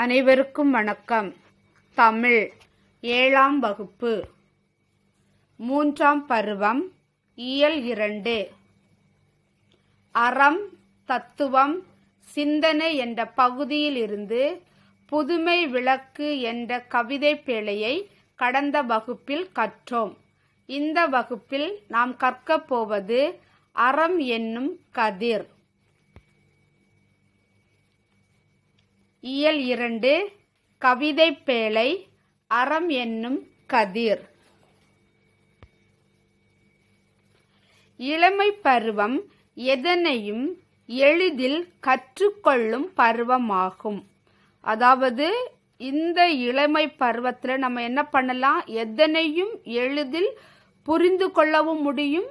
அனைவருக்கும் வணக்கம் தமிழ் ஏழாம் வகுப்பு மூன்றாம் பருவம் இயல் இரண்டு அறம் தத்துவம் சிந்தனை என்ற பகுதியிலிருந்து புதுமை விளக்கு என்ற கவிதை பேழையை கடந்த வகுப்பில் கற்றோம் இந்த வகுப்பில் நாம் கற்கப் போவது அறம் என்னும் கதிர் இயல் இரண்டு கவிதை பேழை அறம் என்னும் கதிர் இளமை பருவம் எதனையும் எளிதில் கற்றுக்கொள்ளும் பருவமாகும் அதாவது இந்த இளமை பருவத்தில் நம்ம என்ன பண்ணலாம் எதனையும் எளிதில் புரிந்து கொள்ளவும் முடியும்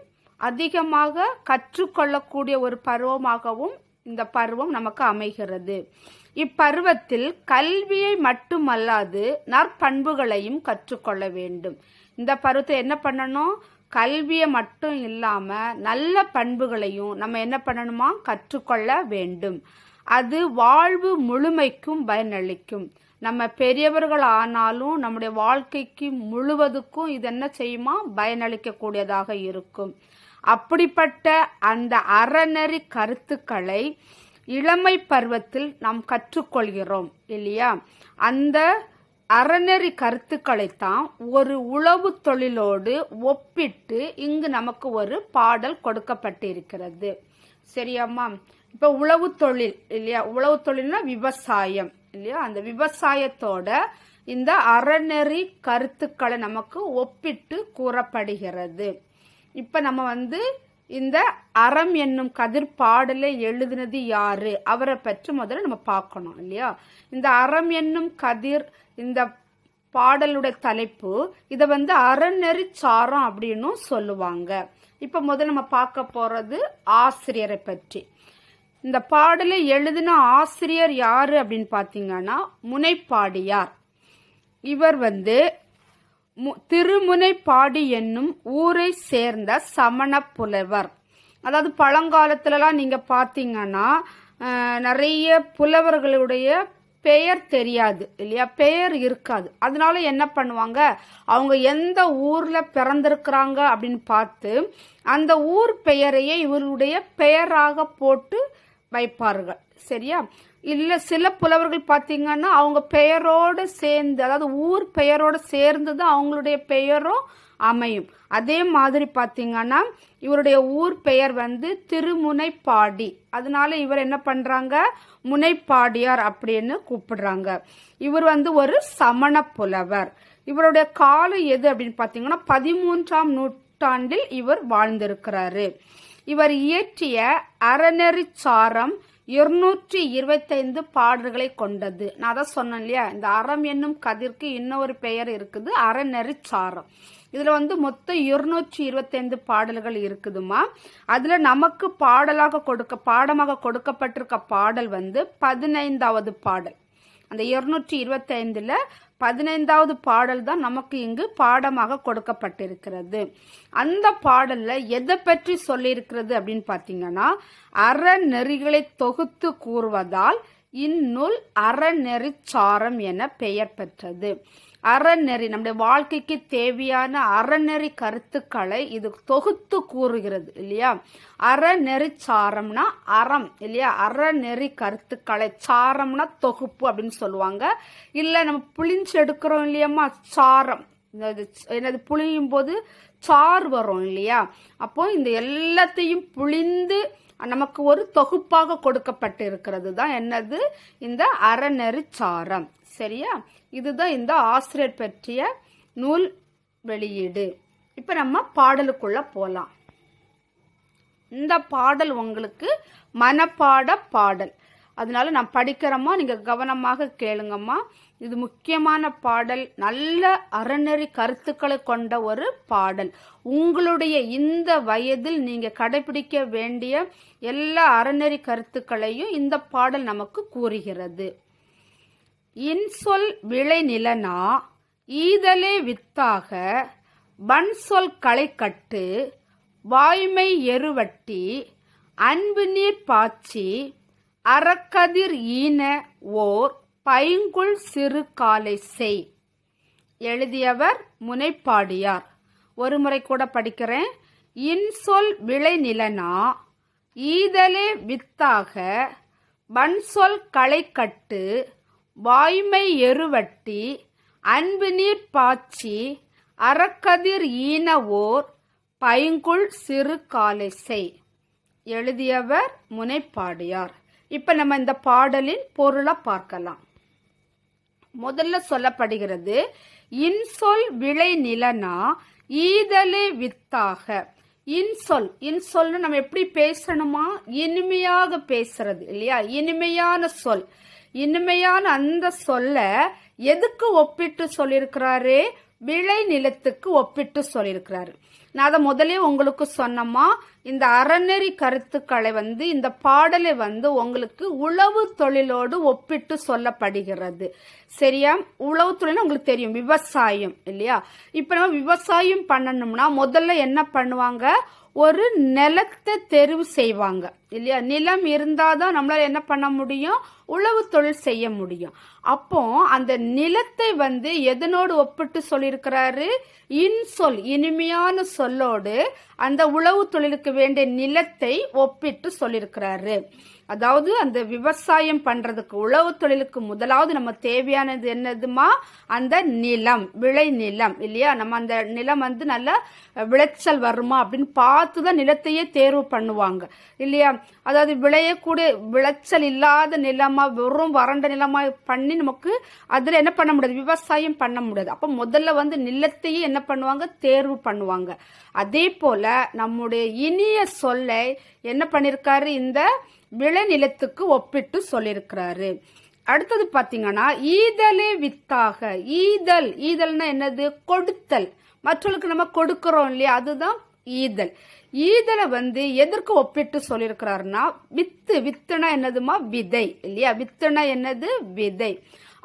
அதிகமாக கற்றுக்கொள்ளக்கூடிய ஒரு பருவமாகவும் இந்த பருவம் நமக்கு அமைகிறது இப்பருவத்தில் கல்வியை மட்டுமல்லாது நற்பண்புகளையும் கற்றுக்கொள்ள வேண்டும் இந்த பருவத்தை என்ன பண்ணணும் கல்வியை மட்டும் இல்லாமல் நல்ல பண்புகளையும் நம்ம என்ன பண்ணணுமா கற்றுக்கொள்ள வேண்டும் அது வாழ்வு முழுமைக்கும் பயனளிக்கும் நம்ம பெரியவர்கள் ஆனாலும் நம்முடைய வாழ்க்கைக்கு முழுவதுக்கும் இது என்ன செய்யுமா பயனளிக்கக்கூடியதாக இருக்கும் அப்படிப்பட்ட அந்த அறநெறி கருத்துக்களை இளமை பருவத்தில் நாம் கற்றுக்கொள்கிறோம் இல்லையா அந்த அறநெறி கருத்துக்களைத்தான் ஒரு உளவு தொழிலோடு ஒப்பிட்டு இங்கு நமக்கு ஒரு பாடல் கொடுக்கப்பட்டிருக்கிறது சரியாம்மா இப்போ உழவு தொழில் இல்லையா உழவு தொழில்னா விவசாயம் இல்லையா அந்த விவசாயத்தோட இந்த அறநெறி கருத்துக்களை நமக்கு ஒப்பிட்டு கூறப்படுகிறது இப்ப நம்ம வந்து இந்த அறம் என்னும் கதிர் பாடலை எழுதினது யாரு அவரை பற்றி முதல்ல நம்ம பார்க்கணும் இல்லையா இந்த அறம் என்னும் கதிர் இந்த பாடலுடைய தலைப்பு இதை வந்து அறநெறி சாரம் அப்படின்னு சொல்லுவாங்க இப்போ முதல்ல நம்ம பார்க்க போறது ஆசிரியரை பற்றி இந்த பாடலை எழுதின ஆசிரியர் யாரு அப்படின்னு பார்த்தீங்கன்னா முனைப்பாடியார் இவர் வந்து திருமுனைப்பாடி என்னும் ஊரை சேர்ந்த சமண புலவர் அதாவது பழங்காலத்துலலாம் நீங்கள் பார்த்தீங்கன்னா நிறைய புலவர்களுடைய பெயர் தெரியாது இல்லையா பெயர் இருக்காது அதனால என்ன பண்ணுவாங்க அவங்க எந்த ஊர்ல பிறந்திருக்கிறாங்க அப்படின்னு பார்த்து அந்த ஊர் பெயரையே இவருடைய பெயராக போட்டு வைப்பார்கள் சரியா இல்லை சில புலவர்கள் பார்த்தீங்கன்னா அவங்க பெயரோடு சேர்ந்து அதாவது ஊர் பெயரோடு சேர்ந்து தான் அவங்களுடைய பெயரும் அமையும் அதே மாதிரி பார்த்தீங்கன்னா இவருடைய ஊர் பெயர் வந்து திருமுனைப்பாடி அதனால இவர் என்ன பண்ணுறாங்க முனைப்பாடியார் அப்படின்னு கூப்பிடுறாங்க இவர் வந்து ஒரு சமண புலவர் இவருடைய காலம் எது அப்படின்னு பார்த்தீங்கன்னா பதிமூன்றாம் நூற்றாண்டில் இவர் வாழ்ந்திருக்கிறாரு இவர் இயற்றிய அறநெறிச்சாரம் சாரம் இருநூற்றி இருபத்தைந்து பாடல்களை கொண்டது நான் அதான் சொன்னேன் இல்லையா இந்த அறம் என்னும் கதிர்க்கு இன்னொரு பெயர் இருக்குது அறநெறி சாரம் இதில் வந்து மொத்தம் இருநூற்றி இருபத்தைந்து பாடல்கள் இருக்குதுமா அதில் நமக்கு பாடலாக கொடுக்க பாடமாக கொடுக்கப்பட்டிருக்க பாடல் வந்து பதினைந்தாவது பாடல் அந்த இருநூற்றி இருபத்தைந்தில் பதினைந்தாவது பாடல் தான் நமக்கு இங்கு பாடமாக கொடுக்கப்பட்டிருக்கிறது அந்த பாடல்ல எதை பற்றி சொல்லியிருக்கிறது அப்படின்னு பார்த்தீங்கன்னா அறநெறிகளை தொகுத்து கூறுவதால் இந்நூல் அறநெறி சாரம் என பெயர் பெற்றது அறநெறி நம்முடைய வாழ்க்கைக்கு தேவையான அறநெறி கருத்துக்களை இது தொகுத்து கூறுகிறது இல்லையா அறநெறி சாரம்னா அறம் இல்லையா அறநெறி கருத்துக்களை சாரம்னா தொகுப்பு அப்படின்னு சொல்லுவாங்க இல்லை நம்ம புளிஞ்சு எடுக்கிறோம் இல்லையாம்மா சாரம் என்னது புளியும் போது சார் வரும் இல்லையா அப்போ இந்த எல்லாத்தையும் புளிந்து நமக்கு ஒரு தொகுப்பாக கொடுக்கப்பட்டிருக்கிறது தான் என்னது இந்த அறநெறி சாரம் சரியா இதுதான் இந்த ஆசிரியர் பற்றிய நூல் வெளியீடு இப்போ நம்ம பாடலுக்குள்ள போகலாம் இந்த பாடல் உங்களுக்கு மனப்பாட பாடல் அதனால நான் படிக்கிறோமா நீங்கள் கவனமாக கேளுங்கம்மா இது முக்கியமான பாடல் நல்ல அறநெறி கருத்துக்களை கொண்ட ஒரு பாடல் உங்களுடைய இந்த வயதில் நீங்கள் கடைபிடிக்க வேண்டிய எல்லா அறநெறி கருத்துக்களையும் இந்த பாடல் நமக்கு கூறுகிறது இன்சொல் விளைநிலனா ஈதலே வித்தாக வன்சொல் களைக்கட்டு வாய்மை எருவட்டி அன்பு நீர் பாய்ச்சி அறக்கதிர் ஈன ஓர் பைங்குள் சிறு காலை செய் எழுதியவர் முனைப்பாடியார் ஒரு முறை கூட படிக்கிறேன் இன்சொல் விளைநிலனா ஈதலே வித்தாக வன்சொல் களைக்கட்டு வாய்மை எருவட்டி அன்புநீர் பாய்ச்சி அறக்கதிர் ஈனவோர் ஓர் பைங்குள் சிறு காலைசை எழுதியவர் முனைப்பாடியார் இப்போ நம்ம இந்த பாடலின் பொருளை பார்க்கலாம் முதல்ல சொல்லப்படுகிறது இன்சொல் விளை நிலனா ஈதலே வித்தாக இன்சொல் இன்சொல்னு நம்ம எப்படி பேசணுமா இனிமையாக பேசுறது இல்லையா இனிமையான சொல் இனிமையான அந்த சொல்ல எதுக்கு ஒப்பிட்டு சொல்லியிருக்கிறாரு விளை நிலத்துக்கு ஒப்பிட்டு சொல்லியிருக்கிறாரு நான் அதை முதலே உங்களுக்கு சொன்னமா இந்த அறநெறி கருத்துக்களை வந்து இந்த பாடலை வந்து உங்களுக்கு உழவு தொழிலோடு ஒப்பிட்டு சொல்லப்படுகிறது சரியா உழவு தொழில் உங்களுக்கு தெரியும் விவசாயம் இல்லையா இப்ப நம்ம விவசாயம் பண்ணணும்னா முதல்ல என்ன பண்ணுவாங்க ஒரு நிலத்தை தெரிவு செய்வாங்க இல்லையா நிலம் இருந்தால் தான் நம்மளால் என்ன பண்ண முடியும் உழவு தொழில் செய்ய முடியும் அப்போ அந்த நிலத்தை வந்து எதனோடு ஒப்பிட்டு சொல்லியிருக்கிறாரு இன்சொல் இனிமையான சொல்லோடு அந்த உழவு தொழிலுக்கு வேண்டிய நிலத்தை ஒப்பிட்டு சொல்லியிருக்கிறாரு அதாவது அந்த விவசாயம் பண்ணுறதுக்கு உழவு தொழிலுக்கு முதலாவது நம்ம தேவையானது என்னதுமா அந்த நிலம் விளை நிலம் இல்லையா நம்ம அந்த நிலம் வந்து நல்லா விளைச்சல் வருமா அப்படின்னு பார்த்து தான் நிலத்தையே தேர்வு பண்ணுவாங்க இல்லையா அதாவது விளையக்கூடிய விளைச்சல் இல்லாத நிலமாக வெறும் வறண்ட நிலமாக பண்ணி நமக்கு அதில் என்ன பண்ண முடியாது விவசாயம் பண்ண முடியாது அப்போ முதல்ல வந்து நிலத்தையே என்ன பண்ணுவாங்க தேர்வு பண்ணுவாங்க அதே போல் நம்முடைய இனிய சொல்லை என்ன பண்ணியிருக்காரு இந்த விளைநிலத்துக்கு ஒப்பிட்டு சொல்லியிருக்கிறாரு அடுத்தது பாத்தீங்கன்னா ஈதலே வித்தாக ஈதல் ஈதல்னா என்னது கொடுத்தல் மற்றவர்களுக்கு நம்ம கொடுக்கிறோம் இல்லையா அதுதான் ஈதல் ஈதலை வந்து எதற்கு ஒப்பிட்டு சொல்லியிருக்கிறாருன்னா வித்து வித்துனா என்னதுமா விதை இல்லையா வித்துனா என்னது விதை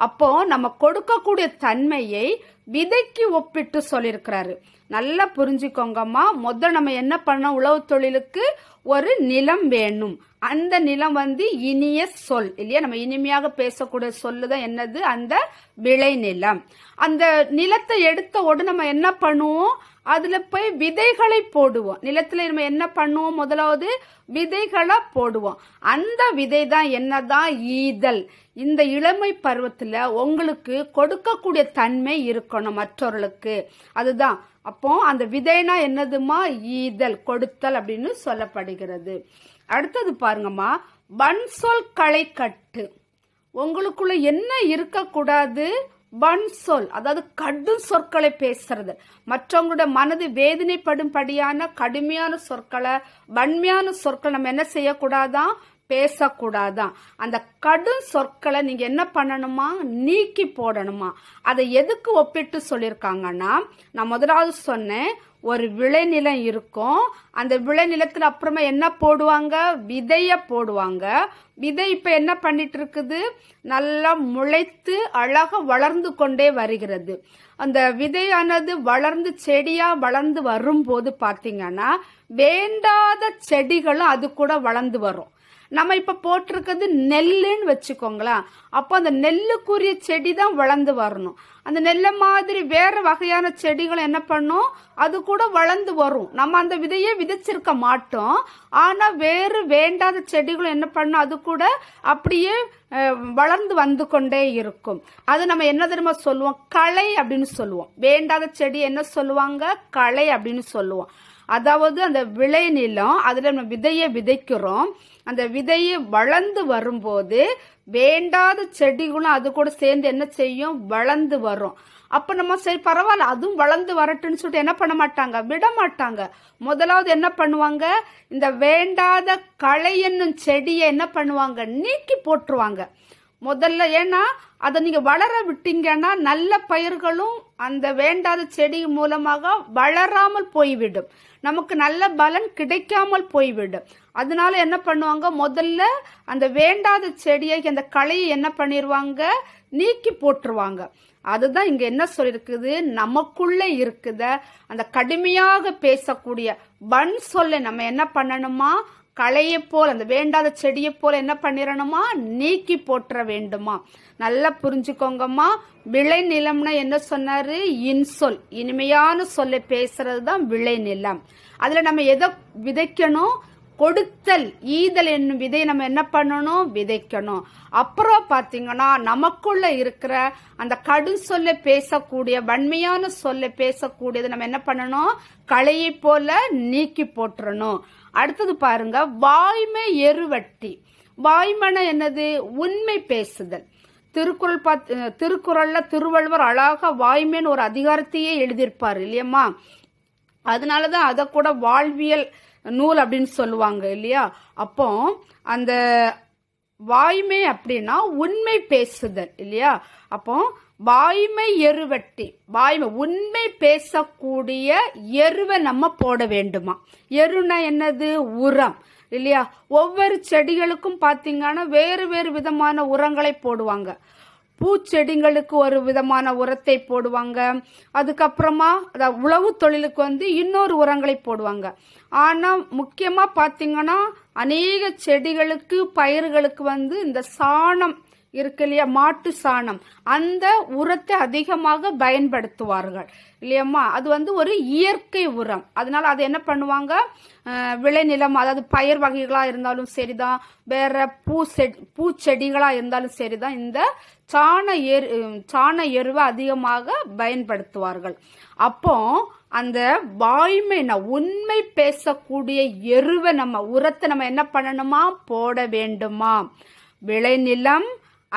அப்போ நம்ம கொடுக்கக்கூடிய தன்மையை விதைக்கு ஒப்பிட்டு சொல்லியிருக்கிறாரு நல்லா புரிஞ்சுக்கோங்கம்மா முதல் நம்ம என்ன பண்ணோம் உழவு தொழிலுக்கு ஒரு நிலம் வேணும் அந்த நிலம் வந்து இனிய சொல் இல்லையா நம்ம இனிமையாக பேசக்கூடிய சொல்லுதான் தான் என்னது அந்த விளை நிலம் அந்த நிலத்தை எடுத்த உடனே நம்ம என்ன பண்ணுவோம் அதில் போய் விதைகளை போடுவோம் நிலத்தில் நம்ம என்ன பண்ணுவோம் முதலாவது விதைகளை போடுவோம் அந்த விதை தான் என்னதான் ஈதல் இந்த இளமை பருவத்தில் உங்களுக்கு கொடுக்கக்கூடிய தன்மை இருக்கணும் மற்றவர்களுக்கு அதுதான் அப்போ அந்த விதைனா என்னதுமா ஈதல் கொடுத்தல் அப்படின்னு சொல்லப்படுகிறது அடுத்தது பாருங்கம்மா வன்சொல் களை கட்டு உங்களுக்குள்ள என்ன இருக்கக்கூடாது வன் சொல் அதாவது கடும் சொற்களை பேசுறது மற்றவங்களுடைய மனது வேதனைப்படும்படியான கடுமையான சொற்களை வன்மையான சொற்களை நம்ம என்ன செய்யக்கூடாதான் பேசக்கூடாதான் அந்த கடும் சொற்களை நீங்க என்ன பண்ணணுமா நீக்கி போடணுமா அதை எதுக்கு ஒப்பிட்டு சொல்லியிருக்காங்கன்னா நான் முதலாவது சொன்னேன் ஒரு விளைநிலம் இருக்கும் அந்த விளைநிலத்தில் அப்புறமா என்ன போடுவாங்க விதைய போடுவாங்க விதை இப்போ என்ன பண்ணிட்டு இருக்குது நல்லா முளைத்து அழகாக வளர்ந்து கொண்டே வருகிறது அந்த விதையானது வளர்ந்து செடியா வளர்ந்து வரும்போது பார்த்தீங்கன்னா வேண்டாத செடிகளும் அது கூட வளர்ந்து வரும் நம்ம இப்போ போட்டிருக்கிறது நெல்லுன்னு வச்சுக்கோங்களேன் அப்போ அந்த நெல்லுக்குரிய செடி தான் வளர்ந்து வரணும் அந்த நெல்லை மாதிரி வேறு வகையான செடிகள் என்ன பண்ணும் அது கூட வளர்ந்து வரும் நம்ம அந்த விதையை விதைச்சிருக்க மாட்டோம் ஆனால் வேறு வேண்டாத செடிகளும் என்ன பண்ணும் அது கூட அப்படியே வளர்ந்து வந்து கொண்டே இருக்கும் அது நம்ம என்ன தெரியுமா சொல்லுவோம் களை அப்படின்னு சொல்லுவோம் வேண்டாத செடி என்ன சொல்லுவாங்க களை அப்படின்னு சொல்லுவோம் அதாவது அந்த விளை நிலம் அதில் நம்ம விதையை விதைக்கிறோம் அந்த விதையை வளர்ந்து வரும்போது வேண்டாத செடிகளும் அது கூட சேர்ந்து என்ன செய்யும் வளர்ந்து வரும் அப்ப நம்ம சரி பரவாயில்ல அதுவும் வளர்ந்து வரட்டுன்னு சொல்லிட்டு என்ன பண்ண மாட்டாங்க விட மாட்டாங்க முதலாவது என்ன பண்ணுவாங்க இந்த வேண்டாத களை என்னும் செடியை என்ன பண்ணுவாங்க நீக்கி போட்டுருவாங்க முதல்ல ஏன்னா அதை நீங்க வளர விட்டீங்கன்னா நல்ல பயிர்களும் அந்த வேண்டாத செடி மூலமாக வளராமல் போய்விடும் நமக்கு நல்ல பலன் கிடைக்காமல் போய்விடும் அதனால என்ன பண்ணுவாங்க முதல்ல அந்த வேண்டாத செடியை அந்த களையை என்ன பண்ணிடுவாங்க நீக்கி போட்டுருவாங்க அதுதான் இங்க என்ன சொல்லியிருக்குது நமக்குள்ள இருக்குத அந்த கடுமையாக பேசக்கூடிய வன் சொல்ல நம்ம என்ன பண்ணணுமா களையை போல் அந்த வேண்டாத செடியை போல் என்ன பண்ணிடணுமா நீக்கி போட்டுற வேண்டுமா நல்லா புரிஞ்சுக்கோங்கம்மா விளை நிலம்னா என்ன சொன்னாரு இன்சொல் இனிமையான சொல்லை பேசுறது தான் விளை நிலம் அதுல நம்ம எதை விதைக்கணும் கொடுத்தல் ஈதல் என்னும் விதை நம்ம என்ன பண்ணணும் விதைக்கணும் அப்புறம் பார்த்தீங்கன்னா நமக்குள்ள இருக்கிற அந்த கடும் சொல்ல பேசக்கூடிய வன்மையான சொல்ல பேசக்கூடியது நம்ம என்ன பண்ணணும் களையை போல நீக்கி போட்டுறணும் அடுத்தது பாருங்க வாய்மை எருவட்டி வாய்மன என்னது உண்மை பேசுதல் திருக்குறள் பார்த்து திருக்குறள்ல திருவள்ளுவர் அழகாக வாய்மைன்னு ஒரு அதிகாரத்தையே எழுதியிருப்பார் இல்லையம்மா அதனாலதான் அதை கூட வாழ்வியல் நூல் அப்படின்னு சொல்லுவாங்க இல்லையா அப்போ அந்த வாய்மை அப்படின்னா உண்மை பேசுதல் இல்லையா அப்போ வாய்மை எருவட்டி வாய்மை உண்மை பேசக்கூடிய எருவை நம்ம போட வேண்டுமா எருனா என்னது உரம் இல்லையா ஒவ்வொரு செடிகளுக்கும் பாத்தீங்கன்னா வேறு வேறு விதமான உரங்களை போடுவாங்க பூச்செடிங்களுக்கு ஒரு விதமான உரத்தை போடுவாங்க அதுக்கப்புறமா உழவு தொழிலுக்கு வந்து இன்னொரு உரங்களை போடுவாங்க ஆனால் முக்கியமாக பார்த்தீங்கன்னா அநேக செடிகளுக்கு பயிர்களுக்கு வந்து இந்த சாணம் இருக்கு இல்லையா மாட்டு சாணம் அந்த உரத்தை அதிகமாக பயன்படுத்துவார்கள் இல்லையம்மா அது வந்து ஒரு இயற்கை உரம் அதனால் அது என்ன பண்ணுவாங்க விளைநிலம் அதாவது பயிர் வகைகளாக இருந்தாலும் சரிதான் வேற பூ பூச்செடிகளாக இருந்தாலும் சரிதான் இந்த சாண எரு சாண எருவை அதிகமாக பயன்படுத்துவார்கள் அப்போ அந்த வாய்மை உண்மை பேசக்கூடிய எருவை நம்ம உரத்தை நம்ம என்ன பண்ணணுமா போட வேண்டுமா விளைநிலம்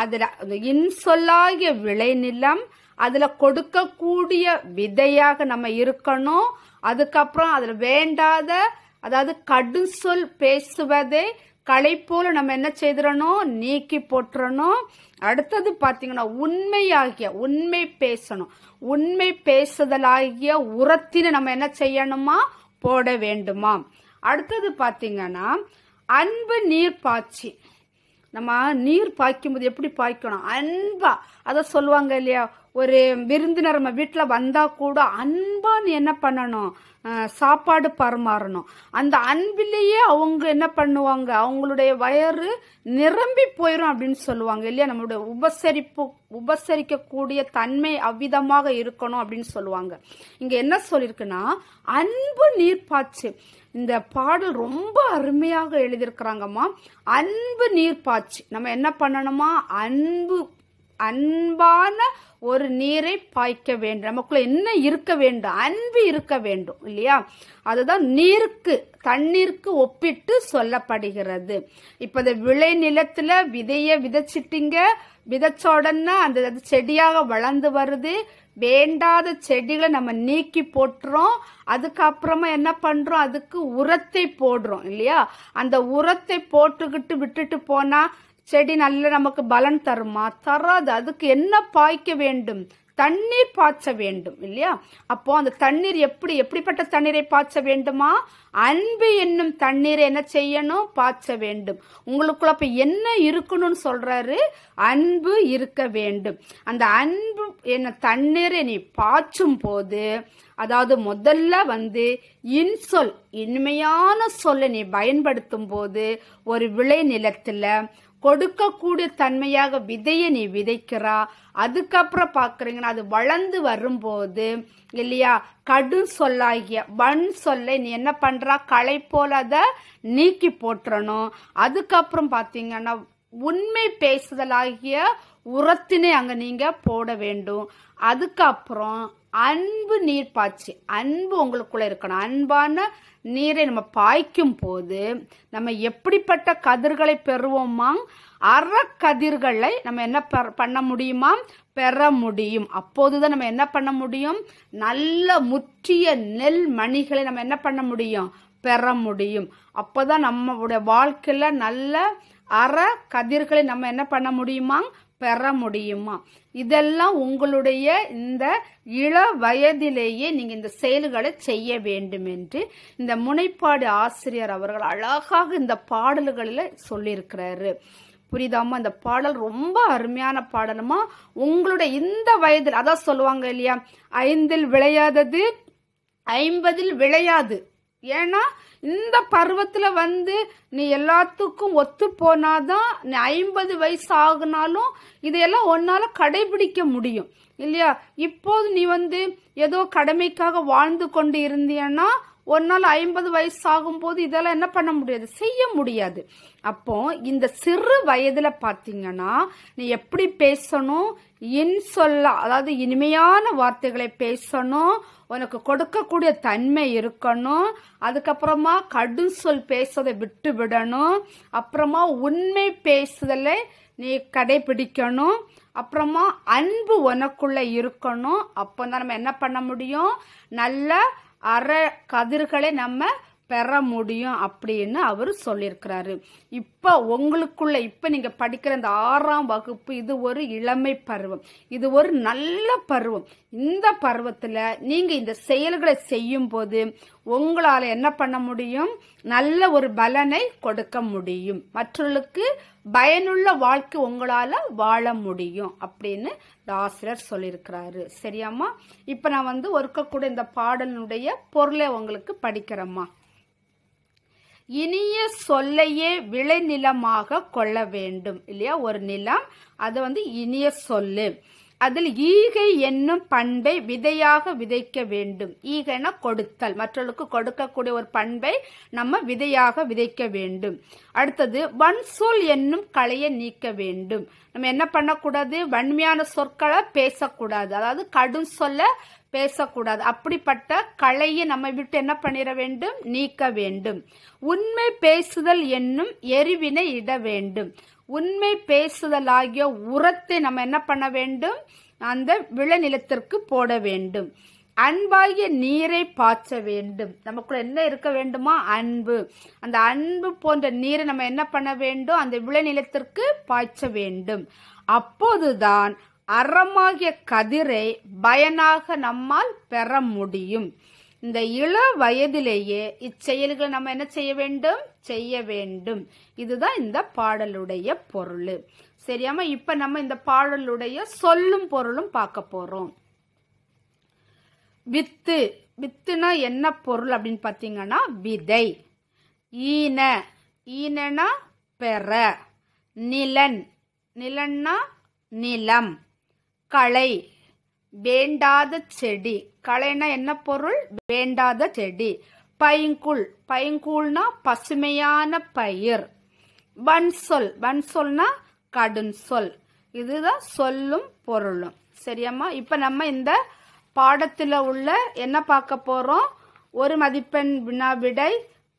அதில் இன்சொல்லாகிய விளைநிலம் அதில் கொடுக்கக்கூடிய விதையாக நம்ம இருக்கணும் அதுக்கப்புறம் அதில் வேண்டாத அதாவது கடும் சொல் பேசுவதை களை போல நம்ம என்ன செய்திடணும் நீக்கி போட்டுறணும் அடுத்தது பார்த்தீங்கன்னா உண்மையாகிய உண்மை பேசணும் உண்மை பேசுதலாகிய உரத்தினை நம்ம என்ன செய்யணுமா போட வேண்டுமா அடுத்தது பார்த்தீங்கன்னா அன்பு நீர் பாய்ச்சி நம்ம நீர் பாய்க்கும் போது எப்படி பாய்க்கணும் அன்பா அதை சொல்லுவாங்க இல்லையா ஒரு விருந்தினர் நம்ம வீட்டில் வந்தால் கூட அன்பாக என்ன பண்ணணும் சாப்பாடு பரிமாறணும் அந்த அன்பிலேயே அவங்க என்ன பண்ணுவாங்க அவங்களுடைய வயறு நிரம்பி போயிடும் அப்படின்னு சொல்லுவாங்க இல்லையா நம்மளுடைய உபசரிப்பு உபசரிக்கக்கூடிய தன்மை அவ்விதமாக இருக்கணும் அப்படின்னு சொல்லுவாங்க இங்கே என்ன சொல்லியிருக்குன்னா அன்பு நீர்ப்பாச்சு இந்த பாடல் ரொம்ப அருமையாக எழுதியிருக்கிறாங்கம்மா அன்பு நீர்ப்பாச்சு நம்ம என்ன பண்ணணுமா அன்பு அன்பான ஒரு நீரை பாய்க்க வேண்டும் நமக்குள்ள என்ன இருக்க வேண்டும் அன்பு இருக்க வேண்டும் இல்லையா அதுதான் நீருக்கு தண்ணீருக்கு ஒப்பிட்டு சொல்லப்படுகிறது இப்ப இந்த விளை நிலத்துல விதைய விதைச்சிட்டிங்க விதைச்ச உடனே அந்த செடியாக வளர்ந்து வருது வேண்டாத செடிகளை நம்ம நீக்கி போட்டுறோம் அதுக்கப்புறமா என்ன பண்றோம் அதுக்கு உரத்தை போடுறோம் இல்லையா அந்த உரத்தை போட்டுக்கிட்டு விட்டுட்டு போனா செடி நல்ல நமக்கு பலன் தருமா தராது அதுக்கு என்ன பாய்க்க வேண்டும் தண்ணீர் பாய்ச்ச வேண்டும் இல்லையா அப்போ அந்த தண்ணீர் எப்படி எப்படிப்பட்ட தண்ணீரை பாய்ச்ச வேண்டுமா அன்பு என்னும் தண்ணீரை என்ன செய்யணும் பாய்ச்ச வேண்டும் உங்களுக்குள்ள அப்ப என்ன இருக்கணும்னு சொல்றாரு அன்பு இருக்க வேண்டும் அந்த அன்பு என்ன தண்ணீரை நீ பாய்ச்சும் போது அதாவது முதல்ல வந்து இன்சொல் இனிமையான சொல்லை நீ பயன்படுத்தும் போது ஒரு விளை நிலத்துல கொடுக்கக்கூடிய தன்மையாக விதையை நீ விதைக்கிறா அதுக்கப்புறம் பார்க்குறீங்கன்னா அது வளர்ந்து வரும்போது இல்லையா கடும் சொல்லாகிய வன் சொல்லை நீ என்ன பண்ணுறா களை போல அதை நீக்கி போட்டுறணும் அதுக்கப்புறம் பார்த்தீங்கன்னா உண்மை பேசுதலாகிய உரத்தினை அங்கே நீங்கள் போட வேண்டும் அதுக்கப்புறம் அன்பு நீர் பாய்ச்சி அன்பு உங்களுக்குள்ளே இருக்கணும் அன்பான நீரை நம்ம பாய்க்கும் போது நம்ம எப்படிப்பட்ட கதிர்களை பெறுவோமா அறக்கதிர்களை நம்ம என்ன பண்ண முடியுமா பெற முடியும் அப்போதுதான் நம்ம என்ன பண்ண முடியும் நல்ல முற்றிய நெல் மணிகளை நம்ம என்ன பண்ண முடியும் பெற முடியும் அப்போதான் நம்மளுடைய வாழ்க்கையில் நல்ல அற கதிர்களை நம்ம என்ன பண்ண முடியுமா பெற முடியுமா இதெல்லாம் உங்களுடைய இந்த இள வயதிலேயே நீங்கள் இந்த செயல்களை செய்ய வேண்டும் என்று இந்த முனைப்பாடு ஆசிரியர் அவர்கள் அழகாக இந்த பாடல்களில் சொல்லியிருக்கிறாரு புரியுதாமா அந்த பாடல் ரொம்ப அருமையான பாடலுமா உங்களுடைய இந்த வயதில் அதான் சொல்லுவாங்க இல்லையா ஐந்தில் விளையாதது ஐம்பதில் விளையாது ஏன்னா இந்த பருவத்தில் வந்து நீ எல்லாத்துக்கும் ஒத்து போனாதான் நீ ஐம்பது வயசு ஆகுனாலும் இதையெல்லாம் உன்னால் கடைபிடிக்க முடியும் இல்லையா இப்போது நீ வந்து ஏதோ கடமைக்காக வாழ்ந்து கொண்டு இருந்தியன்னா ஒரு நாள் ஐம்பது வயசு ஆகும்போது இதெல்லாம் என்ன பண்ண முடியாது செய்ய முடியாது அப்போ இந்த சிறு வயதில் பார்த்தீங்கன்னா நீ எப்படி பேசணும் இன் சொல்ல அதாவது இனிமையான வார்த்தைகளை பேசணும் உனக்கு கொடுக்கக்கூடிய தன்மை இருக்கணும் அதுக்கப்புறமா கடும் சொல் பேசுவதை விட்டு விடணும் அப்புறமா உண்மை பேசுதல நீ கடைபிடிக்கணும் அப்புறமா அன்பு உனக்குள்ள இருக்கணும் அப்போ தான் நம்ம என்ன பண்ண முடியும் நல்ல அற கதிர்களை நம்ம பெற முடியும் அப்படின்னு அவர் சொல்லியிருக்கிறாரு இப்போ உங்களுக்குள்ள இப்போ நீங்கள் படிக்கிற இந்த ஆறாம் வகுப்பு இது ஒரு இளமை பருவம் இது ஒரு நல்ல பருவம் இந்த பருவத்தில் நீங்கள் இந்த செயல்களை செய்யும் போது உங்களால் என்ன பண்ண முடியும் நல்ல ஒரு பலனை கொடுக்க முடியும் மற்றவர்களுக்கு பயனுள்ள வாழ்க்கை உங்களால் வாழ முடியும் அப்படின்னு ஆசிரியர் சொல்லியிருக்கிறாரு சரியாம்மா இப்போ நான் வந்து ஒருக்கக்கூட இந்த பாடலினுடைய பொருளை உங்களுக்கு படிக்கிறேம்மா இனிய சொல்லையே விளைநிலமாக கொள்ள வேண்டும் இல்லையா ஒரு நிலம் அது வந்து இனிய சொல்லு அதில் ஈகை என்னும் பண்பை விதையாக விதைக்க வேண்டும் ஈகைனா கொடுத்தல் மற்றவர்களுக்கு கொடுக்கக்கூடிய ஒரு பண்பை நம்ம விதையாக விதைக்க வேண்டும் அடுத்தது வன்சொல் என்னும் கலையை நீக்க வேண்டும் நம்ம என்ன பண்ணக்கூடாது வன்மையான சொற்களை பேசக்கூடாது அதாவது கடும் சொல்ல பேசக்கூடாது அப்படிப்பட்ட கலையை நம்ம விட்டு என்ன பண்ணிட வேண்டும் நீக்க வேண்டும் உண்மை பேசுதல் என்னும் எரிவினை இட வேண்டும் உண்மை பேசுதல் ஆகிய உரத்தை நம்ம என்ன பண்ண வேண்டும் அந்த விளைநிலத்திற்கு போட வேண்டும் அன்பாகிய நீரை பாய்ச்ச வேண்டும் நமக்குள்ள என்ன இருக்க வேண்டுமா அன்பு அந்த அன்பு போன்ற நீரை நம்ம என்ன பண்ண வேண்டும் அந்த விளைநிலத்திற்கு பாய்ச்ச வேண்டும் அப்போதுதான் அறமாகிய கதிரை பயனாக நம்மால் பெற முடியும் இந்த இள வயதிலேயே இச்செயல்களை நம்ம என்ன செய்ய வேண்டும் செய்ய வேண்டும் இதுதான் இந்த பாடலுடைய பொருள் சரியாம இப்ப நம்ம இந்த பாடலுடைய சொல்லும் பொருளும் பார்க்க போறோம் வித்து வித்துனா என்ன பொருள் அப்படின்னு பார்த்தீங்கன்னா விதை ஈன ஈனா பெற நிலன் நிலன்னா நிலம் களை வேண்டாத செடி களைனா என்ன பொருள் வேண்டாத செடி பைங்குள் பைங்குள்னா பசுமையான பயிர் வன்சொல் வன்சொல்னா கடும் சொல் இதுதான் சொல்லும் பொருளும் சரியாம்மா இப்போ நம்ம இந்த பாடத்தில் உள்ள என்ன பார்க்க போகிறோம் ஒரு மதிப்பெண் வினா விடை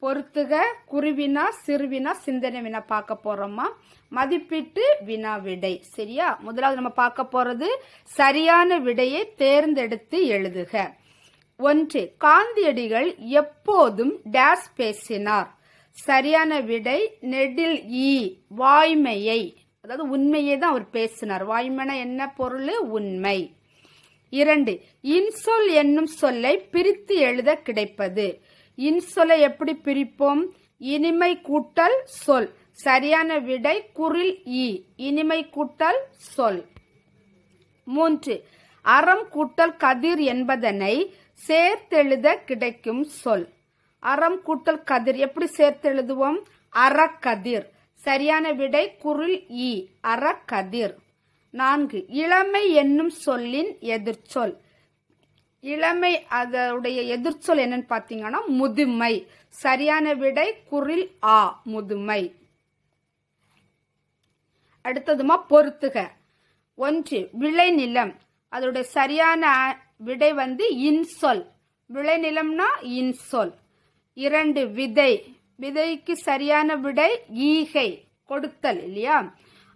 பொறுத்துக குருவினா சிறுவினா சிந்தனை வினா பார்க்க போகிறோம்மா மதிப்பிட்டு வினா விடை சரியா முதலாவது நம்ம பார்க்க போறது சரியான விடையை தேர்ந்தெடுத்து எழுதுக ஒன்று காந்தியடிகள் எப்போதும் டேஸ் பேசினார் சரியான விடை நெடில் ஈ வாய்மையை அதாவது உண்மையை தான் அவர் பேசினார் வாய்மைனா என்ன பொருள் உண்மை இரண்டு இன்சொல் என்னும் சொல்லை பிரித்து எழுத கிடைப்பது இன்சொலை எப்படி பிரிப்போம் இனிமை கூட்டல் சொல் சரியான விடை குரில் ஈ இனிமை கூட்டல் சொல் மூன்று அறம் கூட்டல் கதிர் என்பதனை சேர்த்தெழுத கிடைக்கும் சொல் அறம் கூட்டல் கதிர் எப்படி சேர்த்தெழுதுவோம் அறக்கதிர் சரியான விடை குரில் ஈ அறக்கதிர் நான்கு இளமை என்னும் சொல்லின் எதிர்ச்சொல் இளமை அதனுடைய எதிர்ச்சொல் என்னன்னு பார்த்தீங்கன்னா முதுமை சரியான விடை குரில் ஆ முதுமை அடுத்ததுமா பொறுத்துக ஒன்று விளைநிலம் அதோட சரியான விடை வந்து இன்சொல் விளைநிலம்னா இன்சொல் இரண்டு விதை விதைக்கு சரியான விடை ஈகை கொடுத்தல் இல்லையா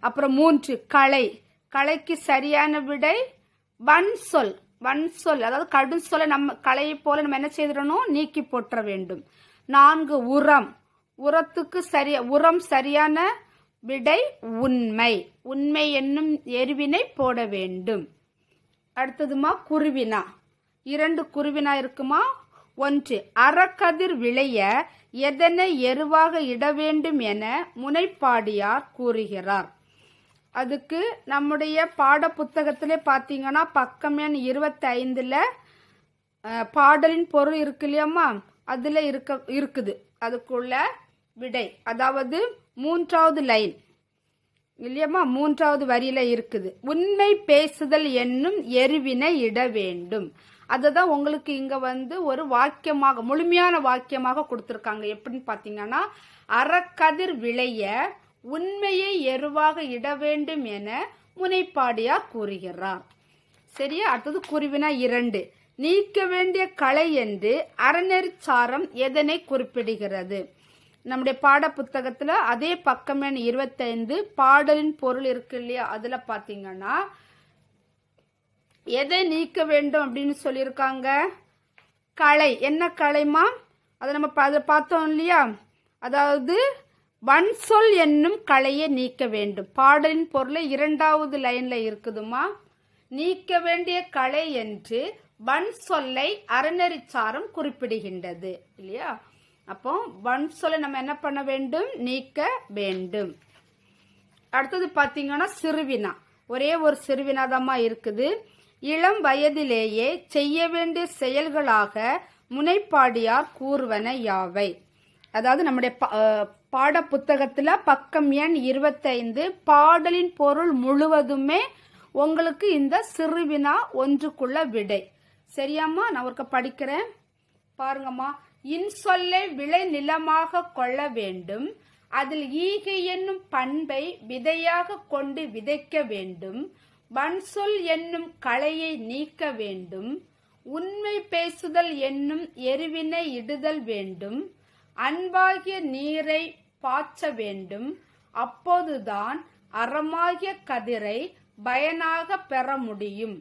அப்புறம் மூன்று களை களைக்கு சரியான விடை வன்சொல் வன்சொல் அதாவது கடும் சொல் நம்ம களையை போல நம்ம என்ன செய்திடணும் நீக்கி போற்ற வேண்டும் நான்கு உரம் உரத்துக்கு சரிய உரம் சரியான விடை உண்மை உண்மை என்னும் எருவினை போட வேண்டும் அடுத்ததுமா குருவினா இரண்டு குருவினா இருக்குமா ஒன்று அறக்கதிர் விளைய எதனை எருவாக இட வேண்டும் என முனைப்பாடியார் கூறுகிறார் அதுக்கு நம்முடைய பாட புத்தகத்திலே பார்த்தீங்கன்னா பக்கம் எண் இருபத்தி ஐந்தில் பாடலின் பொருள் இருக்கு இல்லையாம்மா அதில் இருக்க இருக்குது அதுக்குள்ள விடை அதாவது மூன்றாவது லைன் இல்லையம்மா மூன்றாவது வரியில இருக்குது உண்மை பேசுதல் என்னும் எருவினை இட வேண்டும் அதுதான் உங்களுக்கு இங்க வந்து ஒரு வாக்கியமாக முழுமையான வாக்கியமாக கொடுத்துருக்காங்க எப்படின்னு பாத்தீங்கன்னா அறக்கதிர் விளைய உண்மையை எருவாக இட வேண்டும் என முனைப்பாடியார் கூறுகிறார் சரியா அடுத்தது குருவினா இரண்டு நீக்க வேண்டிய கலை என்று அறநெறிச்சாரம் எதனை குறிப்பிடுகிறது நம்முடைய பாட புத்தகத்தில் அதே பக்கம் எண் இருபத்தைந்து பாடலின் பொருள் இருக்கு இல்லையா அதில் பார்த்தீங்கன்னா எதை நீக்க வேண்டும் அப்படின்னு சொல்லியிருக்காங்க கலை என்ன கலைமா அதை நம்ம அதை பார்த்தோம் இல்லையா அதாவது வன்சொல் என்னும் கலையை நீக்க வேண்டும் பாடலின் பொருளை இரண்டாவது லைன்ல இருக்குதுமா நீக்க வேண்டிய கலை என்று வன் சொல்லை அறநெறிச்சாரம் குறிப்பிடுகின்றது இல்லையா அப்போ ஒன் சொல்ல நம்ம என்ன பண்ண வேண்டும் நீக்க வேண்டும் அடுத்தது பார்த்தீங்கன்னா சிறுவினா ஒரே ஒரு சிறுவினாதமா இருக்குது இளம் வயதிலேயே செய்ய வேண்டிய செயல்களாக முனைப்பாடியார் கூறுவன யாவை அதாவது நம்முடைய பாட புத்தகத்தில் பக்கம் எண் இருபத்தைந்து பாடலின் பொருள் முழுவதுமே உங்களுக்கு இந்த சிறுவினா ஒன்றுக்குள்ள விடை சரியாம்மா நான் ஒருக்க படிக்கிறேன் பாருங்கம்மா இன்சொல்லை விளை நிலமாக கொள்ள வேண்டும் அதில் ஈகை என்னும் பண்பை விதையாக கொண்டு விதைக்க வேண்டும் வன்சொல் என்னும் கலையை நீக்க வேண்டும் உண்மை பேசுதல் என்னும் எருவினை இடுதல் வேண்டும் அன்பாகிய நீரை பாய்ச்ச வேண்டும் அப்போதுதான் அறமாகிய கதிரை பயனாக பெற முடியும்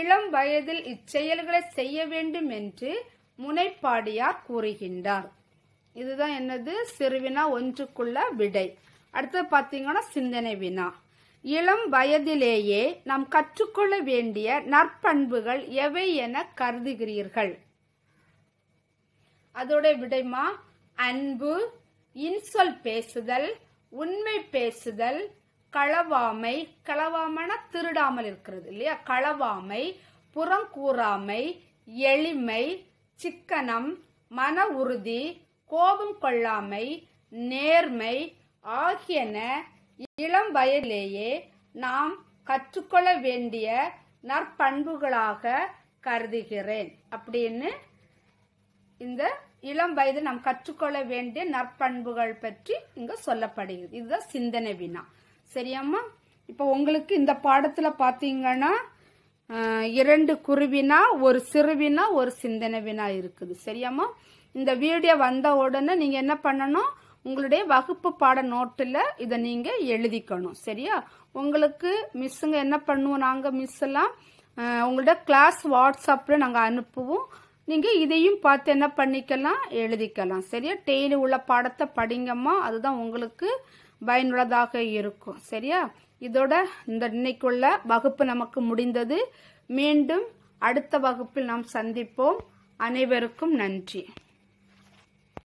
இளம் வயதில் இச்செயல்களை செய்ய வேண்டும் என்று முனைப்பாடியார் கூறுகின்றார் இதுதான் என்னது சிறுவினா ஒன்றுக்குள்ள விடை அடுத்தது பார்த்தீங்கன்னா சிந்தனை வினா இளம் வயதிலேயே நாம் கற்றுக்கொள்ள வேண்டிய நற்பண்புகள் எவை என கருதுகிறீர்கள் அதோட விடைமா அன்பு இன்சொல் பேசுதல் உண்மை பேசுதல் களவாமை களவாமைனா திருடாமல் இருக்கிறது இல்லையா களவாமை புறங்கூறாமை எளிமை சிக்கனம் மன உறுதி கோபம் கொள்ளாமை நேர்மை ஆகியன இளம் வயதிலேயே நாம் கற்றுக்கொள்ள வேண்டிய நற்பண்புகளாக கருதுகிறேன் அப்படின்னு இந்த இளம் வயது நாம் கற்றுக்கொள்ள வேண்டிய நற்பண்புகள் பற்றி இங்க சொல்லப்படுகிறது இதுதான் சிந்தனை வினா சரியாம்மா இப்போ உங்களுக்கு இந்த பாடத்துல பாத்தீங்கன்னா இரண்டு குருவினா ஒரு சிறுவினா ஒரு சிந்தனை வினா இருக்குது சரியாம்மா இந்த வீடியோ வந்த உடனே நீங்கள் என்ன பண்ணணும் உங்களுடைய வகுப்பு பாட நோட்டில் இதை நீங்கள் எழுதிக்கணும் சரியா உங்களுக்கு மிஸ்ஸுங்க என்ன பண்ணுவோம் நாங்கள் மிஸ் எல்லாம் உங்களோட கிளாஸ் வாட்ஸ்அப்பில் நாங்கள் அனுப்புவோம் நீங்கள் இதையும் பார்த்து என்ன பண்ணிக்கலாம் எழுதிக்கலாம் சரியா டெய்லி உள்ள பாடத்தை படிங்கம்மா அதுதான் உங்களுக்கு பயனுள்ளதாக இருக்கும் சரியா இதோட இந்த இன்னைக்குள்ள வகுப்பு நமக்கு முடிந்தது மீண்டும் அடுத்த வகுப்பில் நாம் சந்திப்போம் அனைவருக்கும் நன்றி